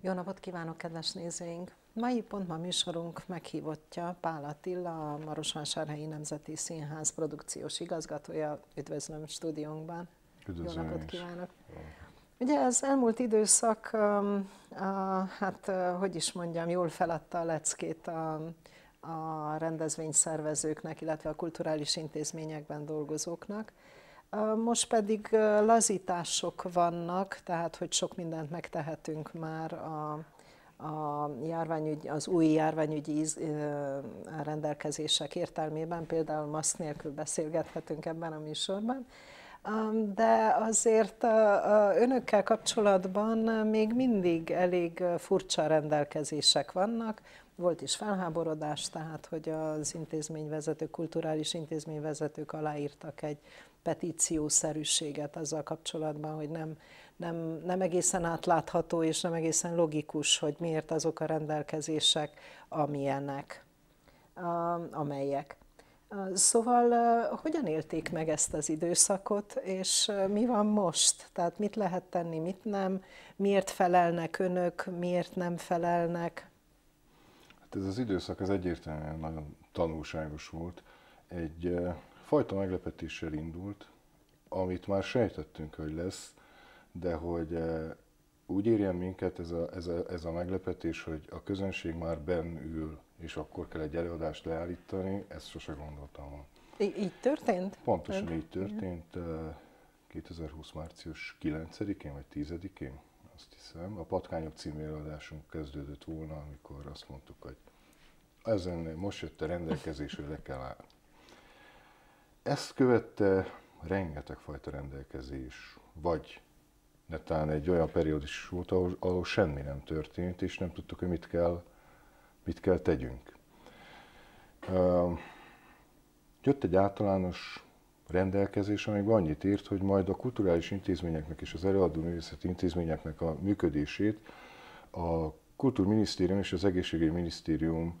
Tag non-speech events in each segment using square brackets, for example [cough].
Jó napot kívánok, kedves nézőink! Mai ma műsorunk meghívottja Pál Attila, a Marosvásárhelyi Nemzeti Színház produkciós igazgatója. Üdvözlöm stúdiónkban! Üdvözlöm Jó napot kívánok! Ugye ez elmúlt időszak, hát hogy is mondjam, jól feladta a leckét a a rendezvényszervezőknek, illetve a kulturális intézményekben dolgozóknak. Most pedig lazítások vannak, tehát hogy sok mindent megtehetünk már a, a járványügy, az új járványügyi rendelkezések értelmében, például maszk nélkül beszélgethetünk ebben a műsorban, de azért önökkel kapcsolatban még mindig elég furcsa rendelkezések vannak, volt is felháborodás, tehát hogy az intézményvezetők, kulturális intézményvezetők aláírtak egy petíciószerűséget azzal kapcsolatban, hogy nem, nem, nem egészen átlátható és nem egészen logikus, hogy miért azok a rendelkezések, amilyenek, amelyek. Szóval hogyan élték meg ezt az időszakot, és mi van most? Tehát mit lehet tenni, mit nem? Miért felelnek önök, miért nem felelnek? Hát ez az időszak az egyértelműen nagyon tanulságos volt. Egy fajta meglepetéssel indult, amit már sejtettünk, hogy lesz, de hogy úgy érjen minket ez a, ez, a, ez a meglepetés, hogy a közönség már benn ül, és akkor kell egy előadást leállítani, ezt sose gondoltam Így, így történt? Pontosan így történt, 2020. március 9-én vagy 10-én azt hiszem. A Patkányok című előadásunk kezdődött volna, amikor azt mondtuk, hogy ezen most jött a rendelkezés, hogy le kell állni. Ezt követte rengeteg fajta rendelkezés, vagy netán egy olyan periódus volt, ahol, ahol semmi nem történt, és nem tudtuk, hogy mit kell, mit kell tegyünk. Jött egy általános rendelkezés, még annyit írt, hogy majd a kulturális intézményeknek és az előadó művészeti intézményeknek a működését a Kultúrminisztérium és az Egészségügyi Minisztérium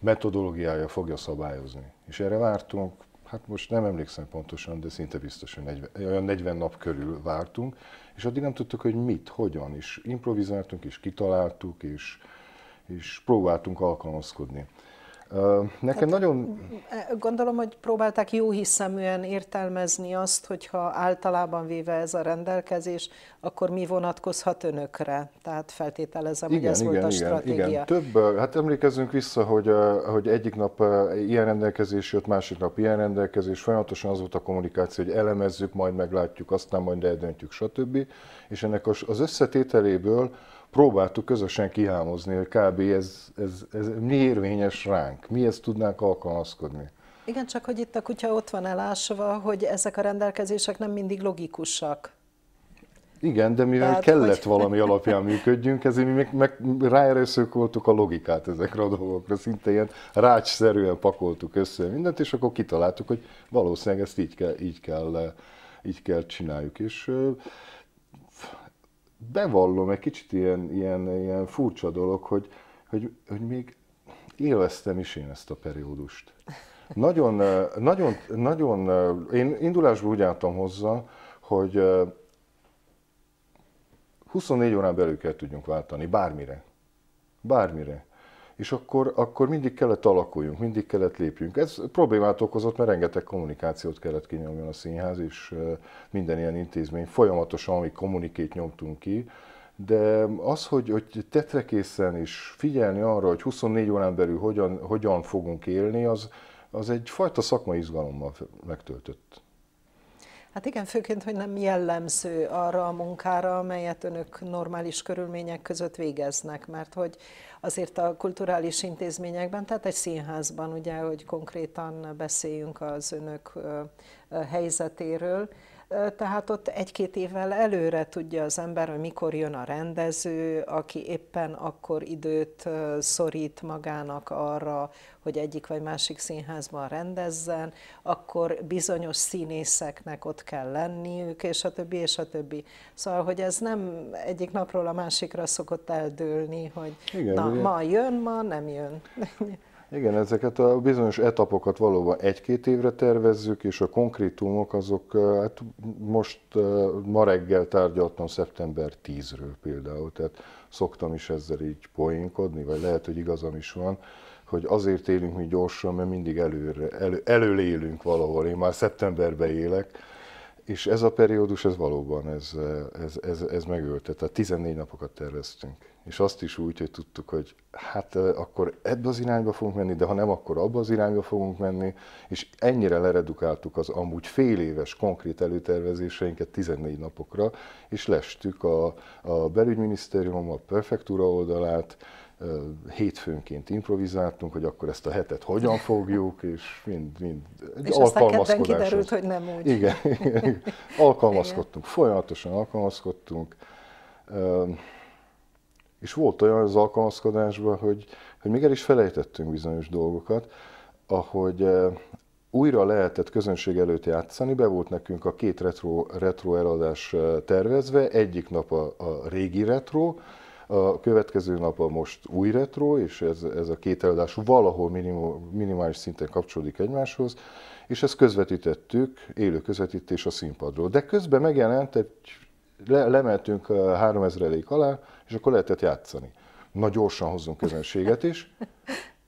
metodológiája fogja szabályozni. És erre vártunk, hát most nem emlékszem pontosan, de szinte hogy 40, olyan 40 nap körül vártunk, és addig nem tudtuk, hogy mit, hogyan, és improvizáltunk, és kitaláltuk, és, és próbáltunk alkalmazkodni. Nekem hát, nagyon... Gondolom, hogy próbálták jó hiszeműen értelmezni azt, hogyha általában véve ez a rendelkezés, akkor mi vonatkozhat önökre? Tehát feltételezem, igen, hogy ez igen, volt a igen, stratégia. Igen. Több, hát emlékezzünk vissza, hogy, hogy egyik nap ilyen rendelkezés jött, másik nap ilyen rendelkezés, folyamatosan az volt a kommunikáció, hogy elemezzük, majd meglátjuk, aztán majd eldöntjük, stb. És ennek az összetételéből próbáltuk közösen kihámozni, hogy kb. Ez, ez, ez mi érvényes ránk, mi ezt tudnánk alkalmazkodni. Igen, csak hogy itt a kutya ott van elásva, hogy ezek a rendelkezések nem mindig logikusak. Igen, de mivel Tehát, kellett hogy... valami alapján működjünk, ezért mi meg, meg voltuk a logikát ezekre a dolgokra, szinte ilyen rácsszerűen pakoltuk össze mindent, és akkor kitaláltuk, hogy valószínűleg ezt így kell, így kell, így kell csináljuk. És bevallom, egy kicsit ilyen, ilyen, ilyen furcsa dolog, hogy, hogy, hogy még élveztem is én ezt a periódust. Nagyon, nagyon, nagyon, én indulásból úgy álltam hozzá, hogy 24 órán belül kell tudjunk váltani, bármire. Bármire és akkor, akkor mindig kellett alakuljunk, mindig kellett lépjünk. Ez problémát okozott, mert rengeteg kommunikációt kellett kinyomjon a színház, és minden ilyen intézmény folyamatosan, amíg kommunikét nyomtunk ki, de az, hogy, hogy tetrekészen és figyelni arra, hogy 24 órán belül hogyan, hogyan fogunk élni, az, az egyfajta szakmai izgalommal megtöltött. Hát igen, főként, hogy nem jellemző arra a munkára, amelyet önök normális körülmények között végeznek, mert hogy azért a kulturális intézményekben, tehát egy színházban ugye, hogy konkrétan beszéljünk az önök helyzetéről, tehát ott egy-két évvel előre tudja az ember, hogy mikor jön a rendező, aki éppen akkor időt szorít magának arra, hogy egyik vagy másik színházban rendezzen, akkor bizonyos színészeknek ott kell lenniük, és a többi, és a többi. Szóval, hogy ez nem egyik napról a másikra szokott eldőlni, hogy Igen, na, ugye? ma jön, ma nem jön. [laughs] Igen, ezeket a bizonyos etapokat valóban egy-két évre tervezzük, és a konkrétumok azok, hát most ma reggel tárgyaltam szeptember 10-ről például, tehát szoktam is ezzel így poénkodni, vagy lehet, hogy igazam is van, hogy azért élünk mi gyorsan, mert mindig előre, elő, előlélünk valahol. Én már szeptemberbe élek, és ez a periódus, ez valóban, ez, ez, ez, ez megölte. Tehát 14 napokat terveztünk. És azt is úgy, hogy tudtuk, hogy hát akkor ebbe az irányba fogunk menni, de ha nem, akkor abba az irányba fogunk menni. És ennyire leredukáltuk az amúgy fél éves konkrét előtervezéseinket 14 napokra, és lestük a, a belügyminisztérium, a prefektúra oldalát, hétfőnként improvizáltunk, hogy akkor ezt a hetet hogyan fogjuk, és mind, mind egy és aztán kiderült, hogy nem úgy. Igen, igen, [laughs] igen. alkalmazkodtunk, igen. folyamatosan alkalmazkodtunk, és volt olyan az alkalmazkodásban, hogy, hogy még el is felejtettünk bizonyos dolgokat, ahogy újra lehetett közönség előtt játszani, be volt nekünk a két retro, retro eladás tervezve, egyik nap a, a régi retro, a következő nap a most új retro, és ez, ez a két előadás valahol minimum, minimális szinten kapcsolódik egymáshoz, és ezt közvetítettük, élő közvetítés a színpadról. De közben megjelent egy, le, a 3000 elég alá, és akkor lehetett játszani. Na gyorsan hozzunk közönséget is,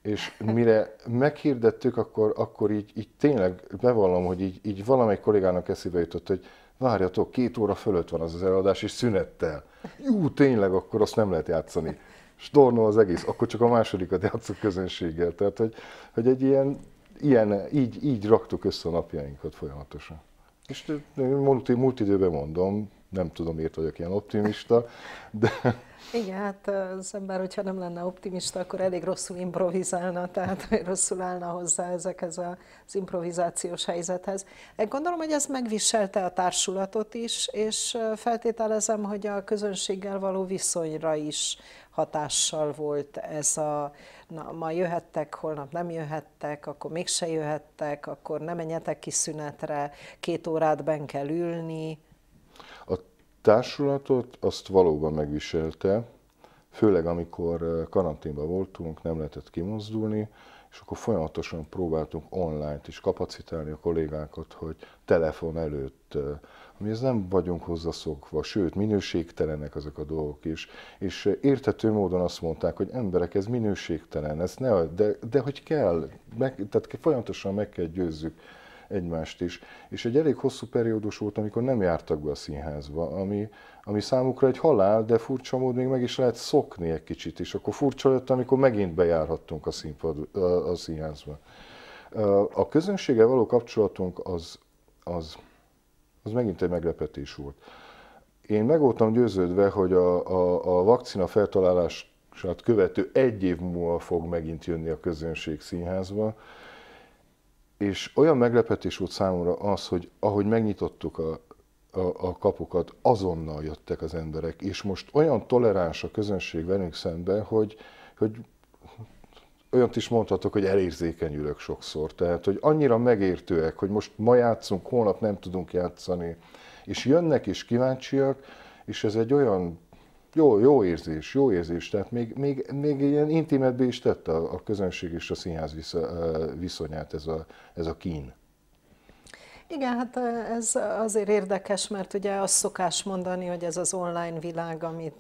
és mire meghirdettük, akkor, akkor így, így tényleg bevallom, hogy így, így valamelyik kollégának eszébe jutott, hogy várjatok, két óra fölött van az az előadás, és szünettel. Jó, tényleg, akkor azt nem lehet játszani. Stornó az egész, akkor csak a másodikat játszok közönséggel. Tehát, hogy, hogy egy ilyen, ilyen így, így raktuk össze a napjainkat folyamatosan. És múlt, múlt időben mondom, nem tudom, miért vagyok ilyen optimista, de... Igen, hát az ember, hogyha nem lenne optimista, akkor elég rosszul improvizálna, tehát [laughs] rosszul állna hozzá ezekhez az improvizációs helyzethez. Gondolom, hogy ez megviselte a társulatot is, és feltételezem, hogy a közönséggel való viszonyra is hatással volt ez a, na, ma jöhettek, holnap nem jöhettek, akkor mégse jöhettek, akkor nem menjetek ki szünetre, két órát ben kell ülni, társulatot azt valóban megviselte, főleg amikor karanténban voltunk, nem lehetett kimozdulni, és akkor folyamatosan próbáltunk online-t is kapacitálni a kollégákat, hogy telefon előtt, ami ez nem vagyunk hozzászokva, sőt, minőségtelenek ezek a dolgok is. És értető módon azt mondták, hogy emberek, ez minőségtelen, ez ne, de, de hogy kell, meg, tehát folyamatosan meg kell győzzük egymást is. És egy elég hosszú periódus volt, amikor nem jártak be a színházba, ami, ami számukra egy halál, de furcsa mód még meg is lehet szokni egy kicsit, és akkor furcsa lett, amikor megint bejárhattunk a, színpad, a színházba. A közönsége való kapcsolatunk az, az, az megint egy meglepetés volt. Én meg voltam győződve, hogy a, a, a vakcina feltalálását követő egy év múlva fog megint jönni a közönség színházba, és olyan meglepetés volt számomra az, hogy ahogy megnyitottuk a, a, a kapukat, azonnal jöttek az emberek, és most olyan toleráns a közönség velünk szemben, hogy, hogy olyat is mondhatok, hogy elérzékenyülök sokszor. Tehát, hogy annyira megértőek, hogy most ma játszunk, holnap nem tudunk játszani, és jönnek is kíváncsiak, és ez egy olyan jó, jó érzés, jó érzés. Tehát még, még, még ilyen intimetbe is tett a, a közönség és a színház visz, viszonyát ez a, ez a kín. Igen, hát ez azért érdekes, mert ugye azt szokás mondani, hogy ez az online világ, amit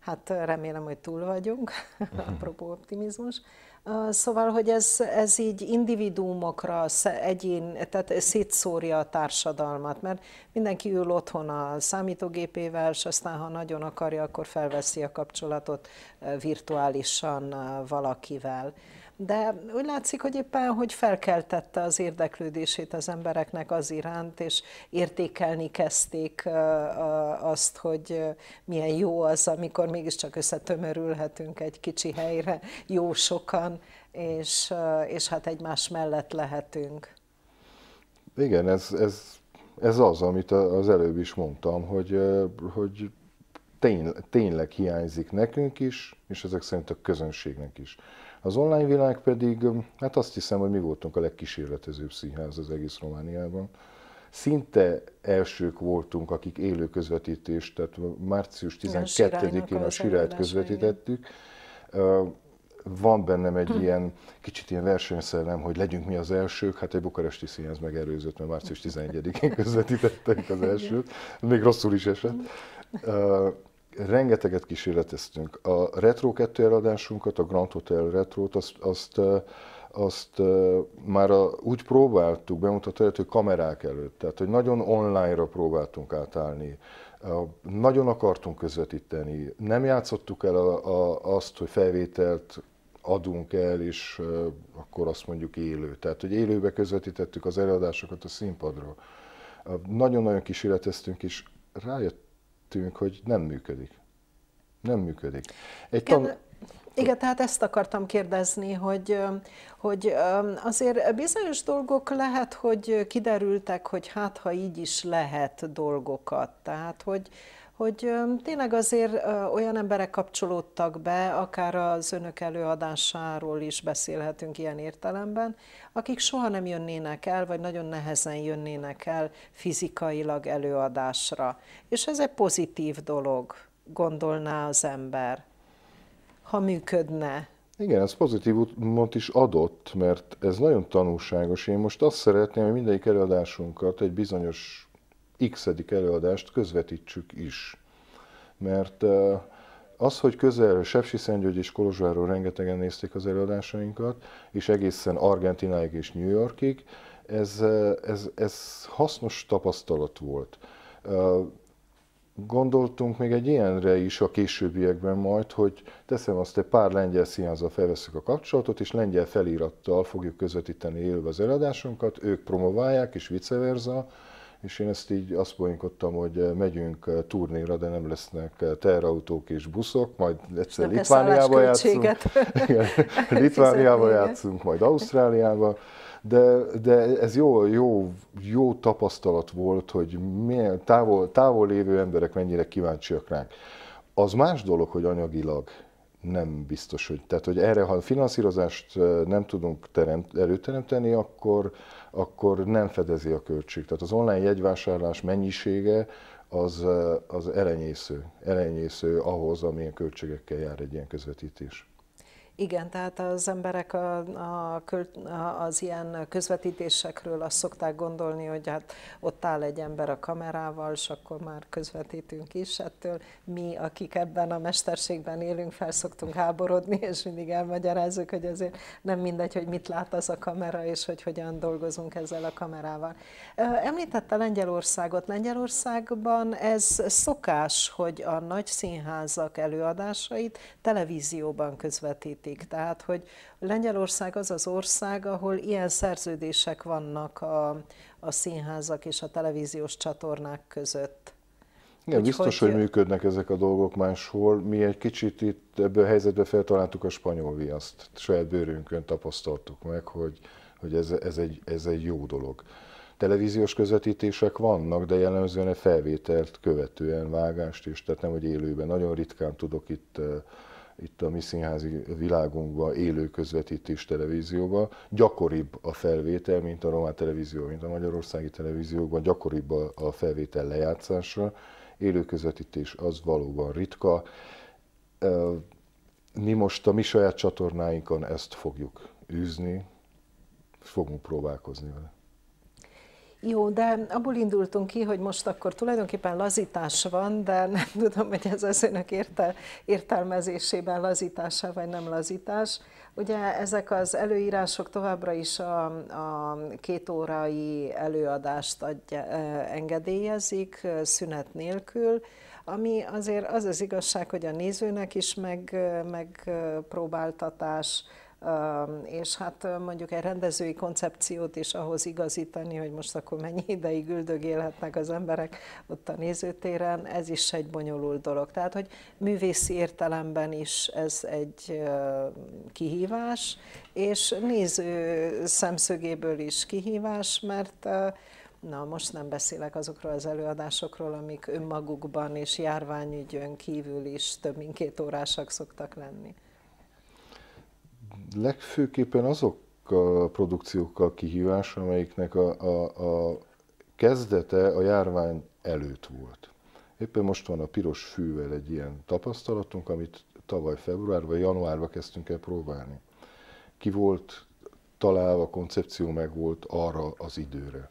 hát remélem, hogy túl vagyunk, [laughs] mhm. apropó optimizmus, Szóval, hogy ez, ez így individuumokra, egyén, tehát szétszórja a társadalmat, mert mindenki ül otthon a számítógépével, és aztán, ha nagyon akarja, akkor felveszi a kapcsolatot virtuálisan valakivel de úgy látszik, hogy éppen, hogy felkeltette az érdeklődését az embereknek az iránt, és értékelni kezdték azt, hogy milyen jó az, amikor mégiscsak összetömörülhetünk egy kicsi helyre, jó sokan, és, és hát egymás mellett lehetünk. Igen, ez, ez, ez az, amit az előbb is mondtam, hogy, hogy tény, tényleg hiányzik nekünk is, és ezek szerint a közönségnek is. Az online világ pedig, hát azt hiszem, hogy mi voltunk a legkísérletezőbb színház az egész Romániában. Szinte elsők voltunk, akik élő közvetítést, tehát március 12-én a Sirályt közvetítettük. Van bennem egy hm. ilyen kicsit ilyen versenyszellem, hogy legyünk mi az elsők, hát egy bukaresti színház megerőzött, mert március 11-én [laughs] közvetítettek az elsőt, még rosszul is esett. Hm rengeteget kísérleteztünk. A Retro 2 eladásunkat, a Grand Hotel Retro-t, azt, azt, azt már a, úgy próbáltuk bemutatni hogy kamerák előtt. Tehát, hogy nagyon online-ra próbáltunk átállni. Nagyon akartunk közvetíteni. Nem játszottuk el a, a, azt, hogy felvételt adunk el, és akkor azt mondjuk élő. Tehát, hogy élőbe közvetítettük az előadásokat a színpadról. Nagyon-nagyon kísérleteztünk, és rájött, tűnik, hogy nem működik. Nem működik. Egy tan- igen, tehát ezt akartam kérdezni, hogy, hogy azért bizonyos dolgok lehet, hogy kiderültek, hogy hát ha így is lehet dolgokat. Tehát, hogy, hogy tényleg azért olyan emberek kapcsolódtak be, akár az önök előadásáról is beszélhetünk ilyen értelemben, akik soha nem jönnének el, vagy nagyon nehezen jönnének el fizikailag előadásra. És ez egy pozitív dolog, gondolná az ember ha működne. Igen, ez pozitívumot is adott, mert ez nagyon tanulságos. Én most azt szeretném, hogy mindegyik előadásunkat, egy bizonyos x előadást közvetítsük is. Mert az, hogy közel Sepsi Szentgyörgy és Kolozsváról rengetegen nézték az előadásainkat, és egészen Argentináig és New Yorkig, ez, ez, ez hasznos tapasztalat volt gondoltunk még egy ilyenre is a későbbiekben majd, hogy teszem azt, hogy pár lengyel színházzal felveszünk a kapcsolatot, és lengyel felirattal fogjuk közvetíteni élve az előadásunkat, ők promoválják, és vice versa, és én ezt így azt poénkodtam, hogy megyünk turnéra, de nem lesznek teherautók és buszok, majd egyszer Litvániába játszunk. [laughs] Litvániába játszunk, majd Ausztráliába de, de ez jó, jó, jó tapasztalat volt, hogy milyen távol, távol lévő emberek mennyire kíváncsiak ránk. Az más dolog, hogy anyagilag nem biztos, hogy. Tehát, hogy erre, ha finanszírozást nem tudunk teremt, előteremteni, akkor, akkor nem fedezi a költség. Tehát az online jegyvásárlás mennyisége az, az elenyésző, elenyésző ahhoz, amilyen költségekkel jár egy ilyen közvetítés. Igen, tehát az emberek a, a, az ilyen közvetítésekről azt szokták gondolni, hogy hát ott áll egy ember a kamerával, és akkor már közvetítünk is. Ettől mi, akik ebben a mesterségben élünk, fel szoktunk háborodni, és mindig elmagyarázzuk, hogy azért nem mindegy, hogy mit lát az a kamera, és hogy hogyan dolgozunk ezzel a kamerával. Említette Lengyelországot. Lengyelországban ez szokás, hogy a nagy színházak előadásait televízióban közvetítik vezetik. Tehát, hogy Lengyelország az az ország, ahol ilyen szerződések vannak a, a színházak és a televíziós csatornák között. Igen, Úgyhogy... biztos, hogy működnek ezek a dolgok máshol. Mi egy kicsit itt ebből a helyzetből feltaláltuk a spanyol viaszt. Saját bőrünkön tapasztaltuk meg, hogy, hogy ez, ez, egy, ez egy jó dolog. Televíziós közvetítések vannak, de jellemzően a felvételt követően vágást is, tehát nem, hogy élőben. Nagyon ritkán tudok itt eh, itt a mi színházi világunkban élő közvetítés televízióban gyakoribb a felvétel, mint a román televízió, mint a magyarországi televíziókban, gyakoribb a felvétel lejátszásra. Élő közvetítés az valóban ritka. Mi most a mi saját csatornáinkon ezt fogjuk űzni, fogunk próbálkozni vele. Jó, de abból indultunk ki, hogy most akkor tulajdonképpen lazítás van, de nem [laughs] tudom, hogy ez az önök értel, értelmezésében lazítása vagy nem lazítás. Ugye ezek az előírások továbbra is a, a két órai előadást adja, engedélyezik szünet nélkül, ami azért az az igazság, hogy a nézőnek is meg, megpróbáltatás, és hát mondjuk egy rendezői koncepciót is ahhoz igazítani, hogy most akkor mennyi ideig üldögélhetnek az emberek ott a nézőtéren, ez is egy bonyolult dolog. Tehát, hogy művészi értelemben is ez egy kihívás, és néző szemszögéből is kihívás, mert Na, most nem beszélek azokról az előadásokról, amik önmagukban és járványügyön kívül is több mint két órásak szoktak lenni legfőképpen azok a produkciókkal kihívás, amelyiknek a, a, a kezdete a járvány előtt volt. Éppen most van a piros fűvel egy ilyen tapasztalatunk, amit tavaly februárban, januárban kezdtünk el próbálni. Ki volt találva, a koncepció meg volt arra az időre.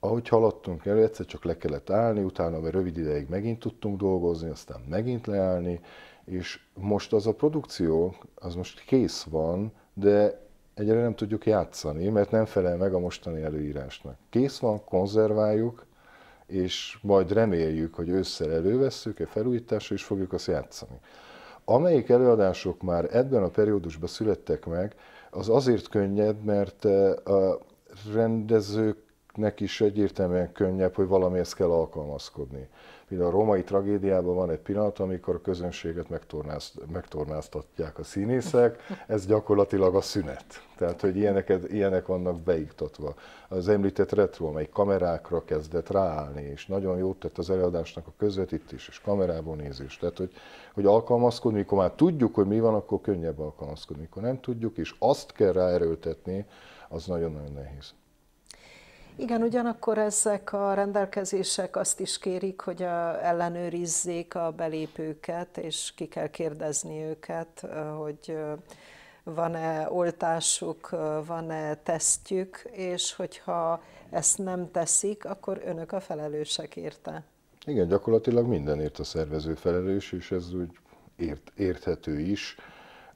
Ahogy haladtunk elő, egyszer csak le kellett állni, utána mert rövid ideig megint tudtunk dolgozni, aztán megint leállni, és most az a produkció, az most kész van, de egyre nem tudjuk játszani, mert nem felel meg a mostani előírásnak. Kész van, konzerváljuk, és majd reméljük, hogy ősszel elővesszük, egy felújításra, és fogjuk azt játszani. Amelyik előadások már ebben a periódusban születtek meg, az azért könnyed, mert a rendezőknek is egyértelműen könnyebb, hogy valamihez kell alkalmazkodni. Például a római tragédiában van egy pillanat, amikor a közönséget megtornáztatják a színészek, ez gyakorlatilag a szünet. Tehát, hogy ilyenek, ilyenek vannak beiktatva. Az említett retro, amely kamerákra kezdett ráállni, és nagyon jót tett az előadásnak a közvetítés és kamerából nézés. Tehát, hogy, hogy alkalmazkodni, mikor már tudjuk, hogy mi van, akkor könnyebb alkalmazkodni. Mikor nem tudjuk, és azt kell ráerőltetni, az nagyon-nagyon nehéz. Igen, ugyanakkor ezek a rendelkezések azt is kérik, hogy a, ellenőrizzék a belépőket, és ki kell kérdezni őket, hogy van-e oltásuk, van-e tesztjük, és hogyha ezt nem teszik, akkor önök a felelősek érte. Igen, gyakorlatilag mindenért a szervező felelős, és ez úgy ért, érthető is.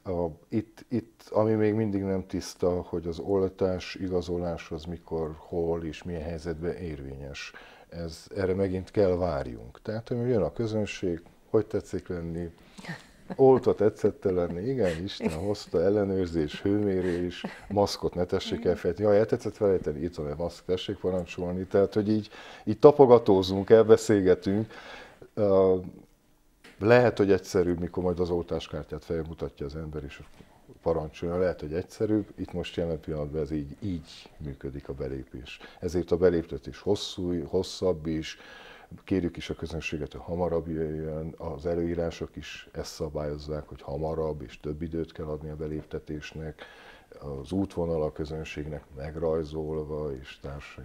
A, itt, itt, ami még mindig nem tiszta, hogy az oltás igazolás az mikor, hol és milyen helyzetben érvényes. Ez, erre megint kell várjunk. Tehát, hogy jön a közönség, hogy tetszik lenni, oltva tetszette lenni, igen, Isten hozta, ellenőrzés, hőmérés, maszkot ne tessék elfelejteni, jaj, eltetszett felejteni, itt van egy maszk, tessék parancsolni, tehát, hogy így, így tapogatózunk, elbeszélgetünk, lehet, hogy egyszerűbb, mikor majd az oltáskártyát felmutatja az ember, és parancsolja, lehet, hogy egyszerűbb. Itt most jelen pillanatban ez így, így működik a belépés. Ezért a beléptetés hosszú, hosszabb is, kérjük is a közönséget, hogy hamarabb jöjjön, az előírások is ezt szabályozzák, hogy hamarabb és több időt kell adni a beléptetésnek, az útvonal a közönségnek megrajzolva és társai.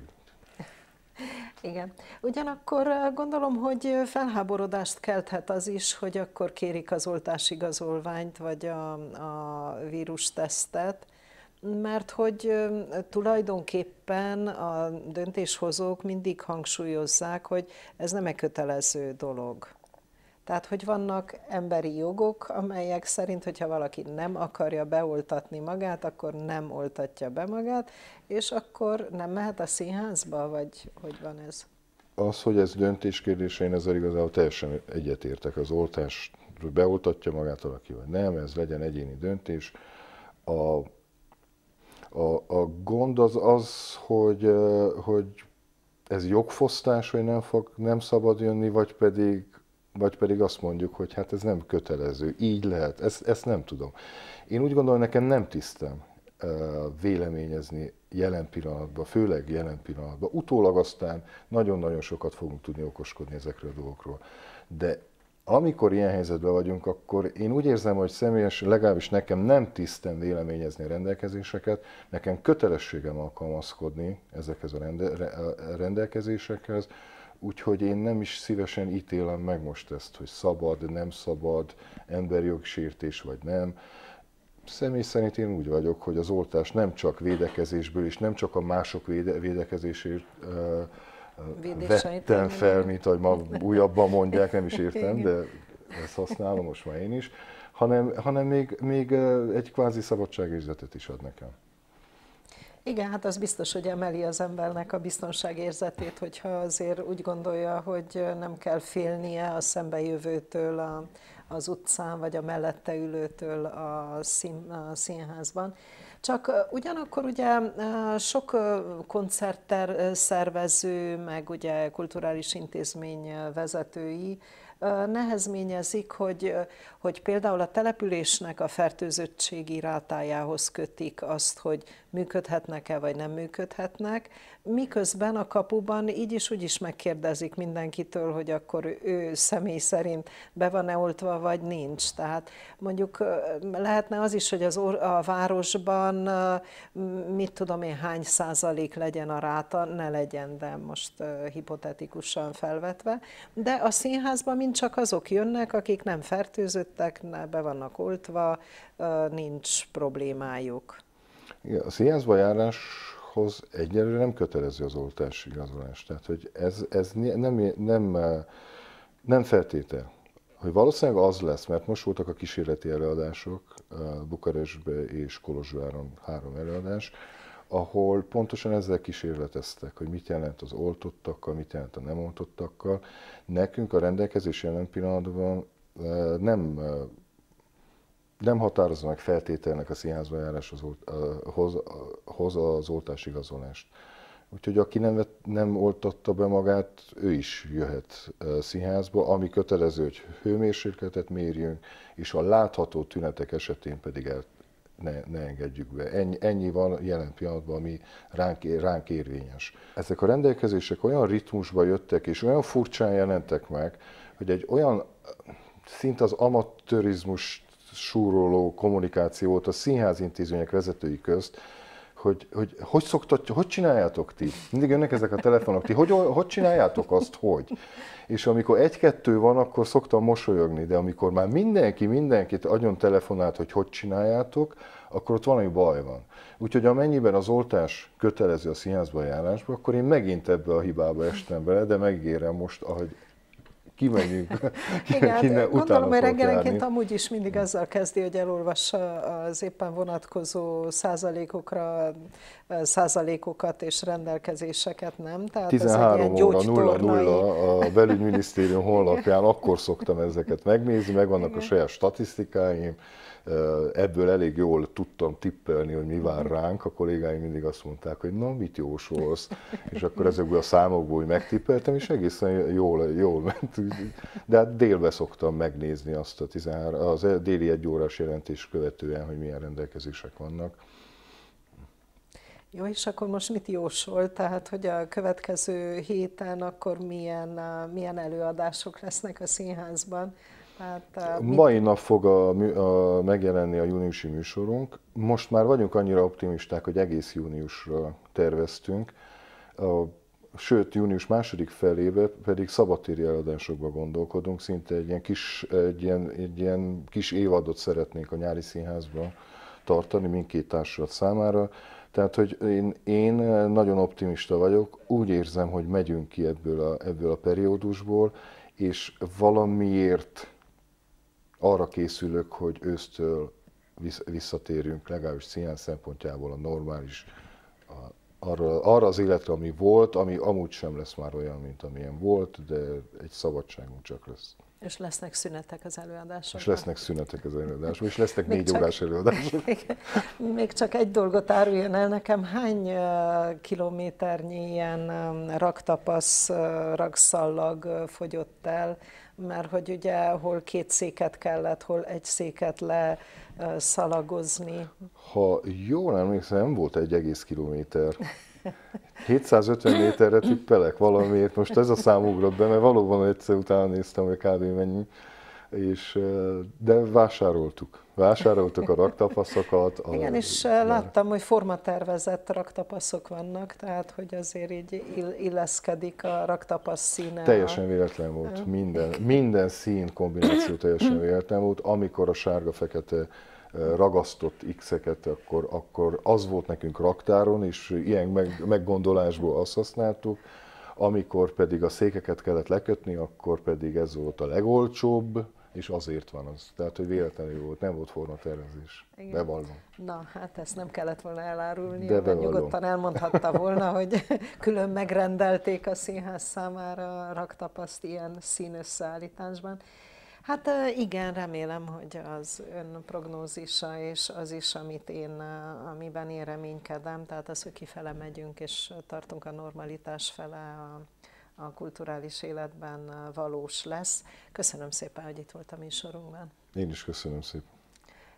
Igen. Ugyanakkor gondolom, hogy felháborodást kelthet az is, hogy akkor kérik az oltásigazolványt, vagy a, a vírustesztet, mert hogy tulajdonképpen a döntéshozók mindig hangsúlyozzák, hogy ez nem egy kötelező dolog. Tehát, hogy vannak emberi jogok, amelyek szerint, hogyha valaki nem akarja beoltatni magát, akkor nem oltatja be magát, és akkor nem mehet a színházba, vagy hogy van ez? Az, hogy ez döntéskérdés, én ezzel igazából teljesen egyetértek. Az oltás beoltatja magát valaki, vagy nem, ez legyen egyéni döntés. A, a, a gond az az, hogy, hogy ez jogfosztás, hogy nem, fog, nem szabad jönni, vagy pedig vagy pedig azt mondjuk, hogy hát ez nem kötelező, így lehet, ezt, ezt nem tudom. Én úgy gondolom, nekem nem tisztem véleményezni jelen pillanatban, főleg jelen pillanatban. Utólag aztán nagyon-nagyon sokat fogunk tudni okoskodni ezekről a dolgokról. De amikor ilyen helyzetben vagyunk, akkor én úgy érzem, hogy személyes, legalábbis nekem nem tisztem véleményezni a rendelkezéseket, nekem kötelességem alkalmazkodni ezekhez a rendelkezésekhez, Úgyhogy én nem is szívesen ítélem meg most ezt, hogy szabad, nem szabad, emberjogsértés vagy nem. Személy szerint én úgy vagyok, hogy az oltás nem csak védekezésből és nem csak a mások véde- védekezésért uh, vettem fel, mint ahogy ma újabban mondják, nem is [laughs] értem, de ezt használom most már én is, hanem, hanem még, még egy kvázi szabadságérzetet is ad nekem. Igen, hát az biztos, hogy emeli az embernek a biztonságérzetét, hogyha azért úgy gondolja, hogy nem kell félnie a szembejövőtől, a, az utcán, vagy a mellette ülőtől a, szín, a színházban. Csak ugyanakkor ugye sok koncertter szervező, meg ugye kulturális intézmény vezetői nehezményezik, hogy, hogy például a településnek a fertőzöttségi rátájához kötik azt, hogy működhetnek-e vagy nem működhetnek, miközben a kapuban így is úgy is megkérdezik mindenkitől, hogy akkor ő személy szerint be van-e oltva, vagy nincs. Tehát mondjuk lehetne az is, hogy az a városban mit tudom én hány százalék legyen a ráta, ne legyen, de most hipotetikusan felvetve, de a színházban mind csak azok jönnek, akik nem fertőzöttek, be vannak oltva, nincs problémájuk. Igen, a színházba járáshoz egyelőre nem kötelező az oltás igazolás. Tehát, hogy ez, ez nem, nem, nem feltétel. Hogy valószínűleg az lesz, mert most voltak a kísérleti előadások, Bukarestbe és Kolozsváron három előadás, ahol pontosan ezzel kísérleteztek, hogy mit jelent az oltottakkal, mit jelent a nem oltottakkal. Nekünk a rendelkezés jelen pillanatban nem nem határozza meg feltételnek a színházba járáshoz az oltás igazolást. Úgyhogy aki nem, vett, nem oltatta be magát, ő is jöhet színházba, ami kötelező, hogy hőmérsékletet mérjünk, és a látható tünetek esetén pedig el, ne, ne engedjük be. Ennyi, ennyi van jelen pillanatban, ami ránk, ránk érvényes. Ezek a rendelkezések olyan ritmusba jöttek, és olyan furcsán jelentek meg, hogy egy olyan szint az amatőrizmus súroló volt a színházintézmények vezetői közt, hogy, hogy hogy szoktat, hogy csináljátok ti? Mindig jönnek ezek a telefonok, ti hogy, hogy csináljátok azt, hogy? És amikor egy-kettő van, akkor szoktam mosolyogni, de amikor már mindenki mindenkit agyon telefonált, hogy hogy csináljátok, akkor ott valami baj van. Úgyhogy amennyiben az oltás kötelező a színházba járásba, akkor én megint ebbe a hibába estem bele, de megérem most, ahogy kimegyünk. [laughs] kimegyünk Igen, hát gondolom, hogy reggelenként amúgy is mindig azzal kezdi, hogy elolvassa az éppen vonatkozó százalékokra, eh, százalékokat és rendelkezéseket, nem? Tehát 13 ez óra nulla, nulla a [laughs] belügyminisztérium honlapján, akkor szoktam ezeket megnézni, megvannak Igen. a saját statisztikáim, eh, ebből elég jól tudtam tippelni, hogy mi vár ránk, a kollégáim mindig azt mondták, hogy na, mit jósolsz? És akkor ezekből a számokból megtippeltem, és egészen jól, jól ment de hát délbe szoktam megnézni azt a 13, az déli egy órás jelentés követően, hogy milyen rendelkezések vannak. Jó, és akkor most mit jósol? Tehát, hogy a következő héten akkor milyen, milyen előadások lesznek a színházban? Hát, mit... Mai nap fog a, a, megjelenni a júniusi műsorunk. Most már vagyunk annyira optimisták, hogy egész júniusra terveztünk. A sőt június második felébe pedig szabadtéri előadásokba gondolkodunk, szinte egy ilyen kis, egy ilyen, egy ilyen kis évadot szeretnénk a nyári színházba tartani mindkét társulat számára. Tehát, hogy én, én nagyon optimista vagyok, úgy érzem, hogy megyünk ki ebből a, ebből a periódusból, és valamiért arra készülök, hogy ősztől visszatérünk legalábbis színház szempontjából a normális arra, arra az életre, ami volt, ami amúgy sem lesz már olyan, mint amilyen volt, de egy szabadságunk csak lesz. És lesznek szünetek az előadásokban. És lesznek szünetek az előadásokban, és lesznek négy csak, órás előadások. [laughs] Még csak egy dolgot áruljon el nekem, hány kilométernyi ilyen raktapasz, rakszallag fogyott el mert hogy ugye hol két széket kellett, hol egy széket leszalagozni. Ha jól emlékszem, nem volt egy egész kilométer. 750 méterre tippelek valamiért, most ez a szám ugrott be, mert valóban egyszer utána néztem, hogy kb. mennyi és, de vásároltuk. Vásároltuk a raktapaszokat. A, Igen, és de... láttam, hogy formatervezett raktapaszok vannak, tehát hogy azért így illeszkedik a raktapasz színe. Teljesen véletlen volt, minden, minden szín kombináció [clears throat] teljesen véletlen volt. Amikor a sárga-fekete ragasztott X-eket, akkor, akkor az volt nekünk raktáron, és ilyen meg, meggondolásból azt használtuk amikor pedig a székeket kellett lekötni, akkor pedig ez volt a legolcsóbb, és azért van az. Tehát, hogy véletlenül volt, nem volt forma tervezés. Igen. Bevallom. Na, hát ezt nem kellett volna elárulni, De mert nyugodtan elmondhatta volna, [laughs] hogy külön megrendelték a színház számára, a raktapaszt ilyen színösszeállításban. Hát igen, remélem, hogy az ön prognózisa és az is, amit én, amiben én reménykedem, tehát az, hogy kifele megyünk és tartunk a normalitás fele, a, a kulturális életben valós lesz. Köszönöm szépen, hogy itt volt a műsorunkban. Én is köszönöm szépen.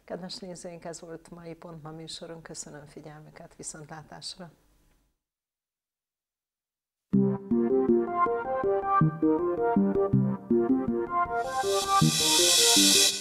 Kedves nézőink, ez volt mai Pont Ma műsorunk. Köszönöm figyelmüket, viszontlátásra! Thank you.